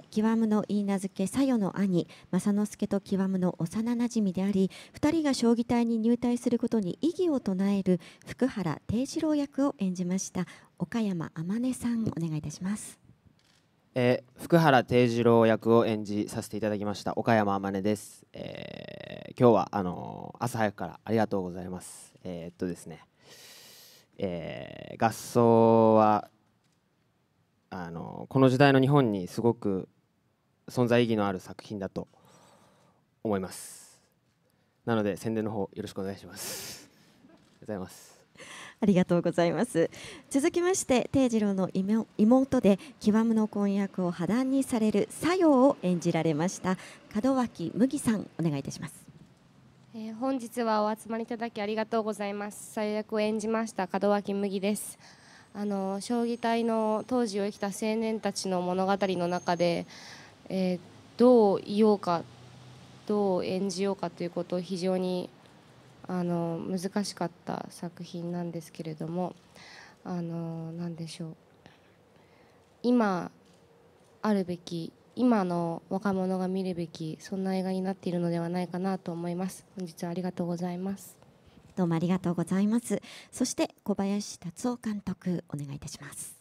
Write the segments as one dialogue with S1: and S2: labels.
S1: て極むの言い名付け佐与の兄正之助と極むの幼なじみであり2人が将棋隊に入隊することに異議を唱える福原定次郎役を演じました岡山天音さんお願いいたします、
S2: えー、福原定次郎役を演じさせていただきました岡山天音です、えー、今日はあのー、朝早くからありがとうございますえー、っとですねえー、合奏はあのこの時代の日本にすごく存在意義のある作品だと思いますなので宣伝の方よろしくお願いしますございます
S1: ありがとうございます続きまして定次郎の妹で極むの婚約を破談にされる作用を演じられました門脇麦さんお願いいたします
S3: えー、本日はお集まりいただきありがとうございます最悪を演じました門脇麦ですあの将棋隊の当時を生きた青年たちの物語の中で、えー、どう言おうかどう演じようかということを非常にあの難しかった作品なんですけれどもあの何でしょう今あるべき今の若者が見るべきそんな映画になっているのではないかなと思います本日はありがとうございます
S1: どうもありがとうございます。そして小林達夫監督お願いいたします。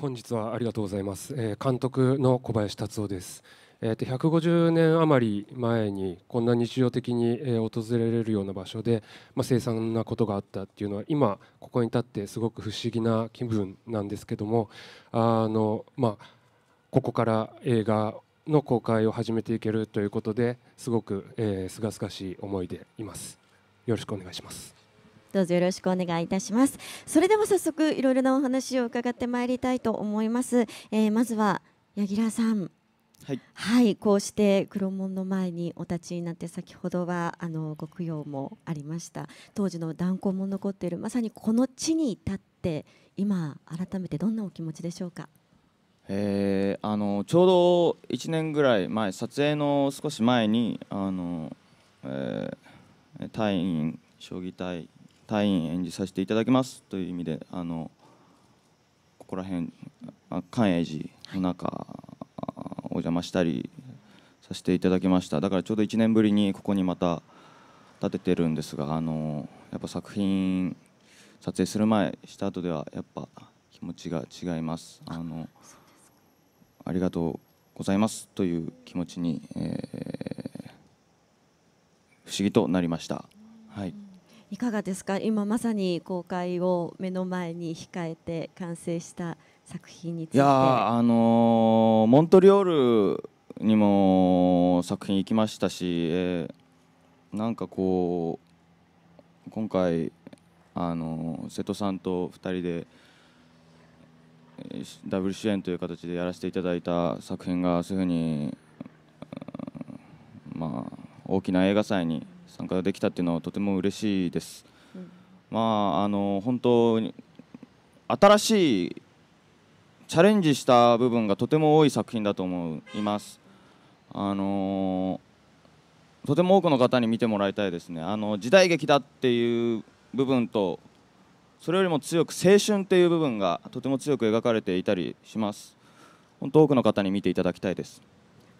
S2: 本日はありがとうございます。え監督の小林達夫です。えっと150年余り前にこんな日常的に、え訪れれるような場所で、まあ、凄惨なことがあったっていうのは今ここに立ってすごく不思議な気分なんですけどもあの、まあ、ここから映画の公開を始めていけるということですごくすがすがしい思いでいます。よろしくお願いします
S1: どうぞよろしくお願いいたしますそれでは早速いろいろなお話を伺ってまいりたいと思います、えー、まずは柳楽さんはい、はい、こうして黒門の前にお立ちになって先ほどはあのご供養もありました当時の断交も残っているまさにこの地に立って今改めてどんなお気持ちでしょうか、
S2: えー、あのちょうど1年ぐらい前撮影の少し前にあの、えー隊員将棋隊隊員演じさせていただきますという意味であのここら辺寛永寺の中お邪魔したりさせていただきましただからちょうど1年ぶりにここにまた立ててるんですがあのやっぱ作品撮影する前した後ではやっぱ気持ちが違いますあのありがとうございますという気持ちに、えー思議となりました。はい、
S1: いかがですか今まさに公開を目の前に控えて完成した作品についていや
S2: あのー、モントリオールにも作品行きましたし、えー、なんかこう今回あのー、瀬戸さんと2人でダブル主演という形でやらせていただいた作品がそういうふうに大きな映画祭に参加できたっていうのはとても嬉しいです。うん、まああの本当に新しいチャレンジした部分がとても多い作品だと思います。あのとても多くの方に見てもらいたいですね。あの時代劇だっていう部分とそれよりも強く青春っていう部分がとても強く描かれていたりします。本当多くの方に見ていただきたいです。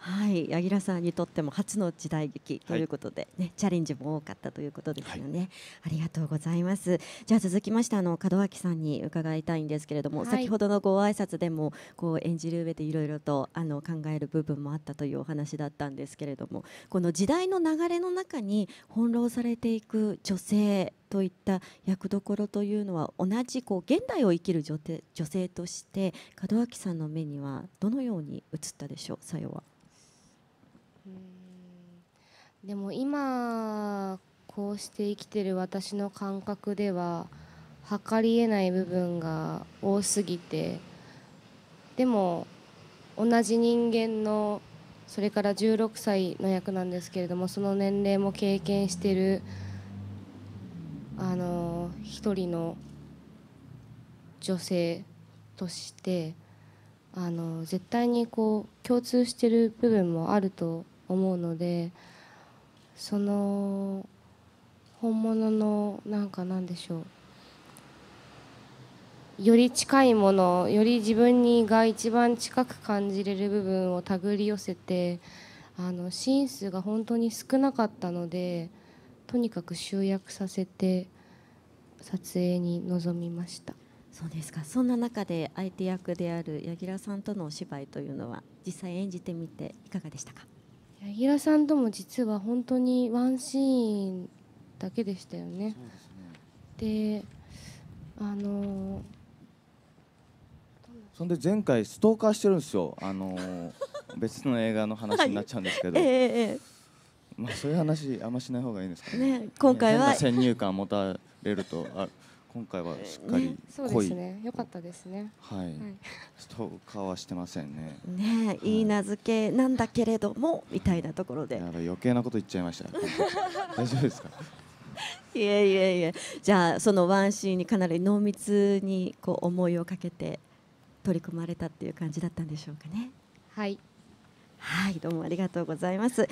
S1: はい柳楽さんにとっても初の時代劇ということでね、はい、チャレンジも多かったということですよね、はい、ありがとうございますじゃあ続きましてあの門脇さんに伺いたいんですけれども、はい、先ほどのご挨拶でもこう演じる上でいろいろとあの考える部分もあったというお話だったんですけれどもこの時代の流れの中に翻弄されていく女性といった役どころというのは同じこう現代を生きる女女性として門脇さんの目にはどのように映ったでしょうさよは。
S3: でも今こうして生きてる私の感覚では測りえない部分が多すぎてでも同じ人間のそれから16歳の役なんですけれどもその年齢も経験してるあの一人の女性としてあの絶対にこう共通してる部分もあると思うのでその本物のなんかなんでしょうより近いものより自分にが一番近く感じれる部分を手繰り寄せてあの真数が本当に少なかったのでとにかく集約させて撮影に臨みましたそうですか
S1: そんな中で相手役である柳楽さんとのお芝居というのは実際演じてみていかがでしたか
S3: 柳楽さんとも実は本当にワンシーンだけでしたよね。で、ね、あのー、
S2: そんで前回ストーカーしてるんですよ。あのー、別の映画の話になっちゃうんですけど。は いえまあそういう話あんましない方がいいんですかね。ね今回は、先入観持たれるとあ今回はしっかり濃い、
S1: ね、すね、かったですねはい、はい、
S2: ストーカーはしてませんねね、はい、いい名付けなんだけれどもみたいなところで余計なこと言っちゃいました 大丈夫ですか
S1: いやいやいやじゃあそのワンシーンにかなり濃密にこう思いをかけて取り組まれたっていう感じだったんでしょうか
S3: ねはい
S1: はいどうもありがとうございます